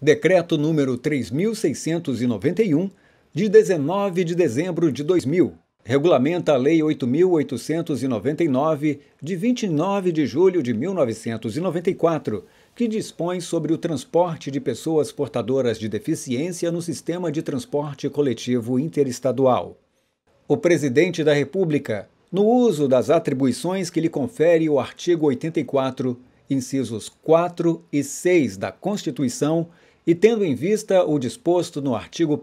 Decreto número 3691, de 19 de dezembro de 2000, regulamenta a Lei 8899, de 29 de julho de 1994, que dispõe sobre o transporte de pessoas portadoras de deficiência no sistema de transporte coletivo interestadual. O presidente da República, no uso das atribuições que lhe confere o artigo 84, incisos 4 e 6 da Constituição, e tendo em vista o disposto no artigo 1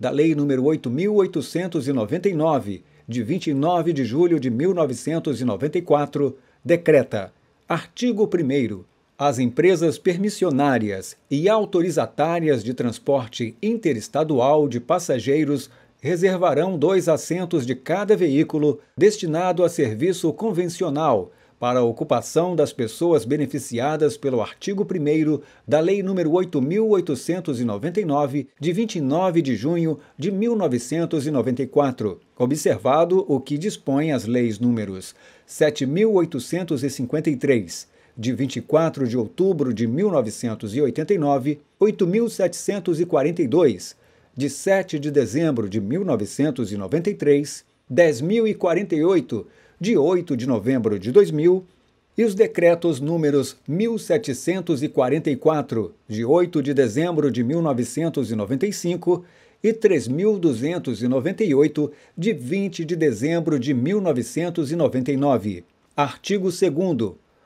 da Lei nº 8899, de 29 de julho de 1994, decreta: Artigo 1 as empresas permissionárias e autorizatárias de transporte interestadual de passageiros reservarão dois assentos de cada veículo destinado a serviço convencional para a ocupação das pessoas beneficiadas pelo artigo 1 da Lei nº 8899, de 29 de junho de 1994, observado o que dispõe as leis números 7853 de 24 de outubro de 1989, 8742 de 7 de dezembro de 1993, 10.048 de 8 de novembro de 2000 e os decretos números 1744, de 8 de dezembro de 1995 e 3298, de 20 de dezembro de 1999. Artigo 2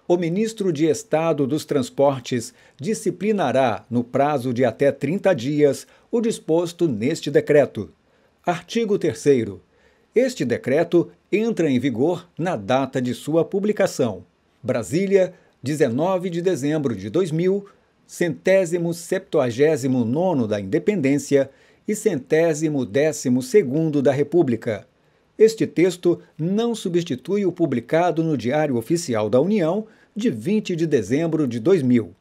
o ministro de Estado dos Transportes disciplinará, no prazo de até 30 dias, o disposto neste decreto. Artigo 3. Este decreto entra em vigor na data de sua publicação. Brasília, 19 de dezembro de 2000, centésimo septuagésimo nono da Independência e centésimo décimo segundo da República. Este texto não substitui o publicado no Diário Oficial da União de 20 de dezembro de 2000.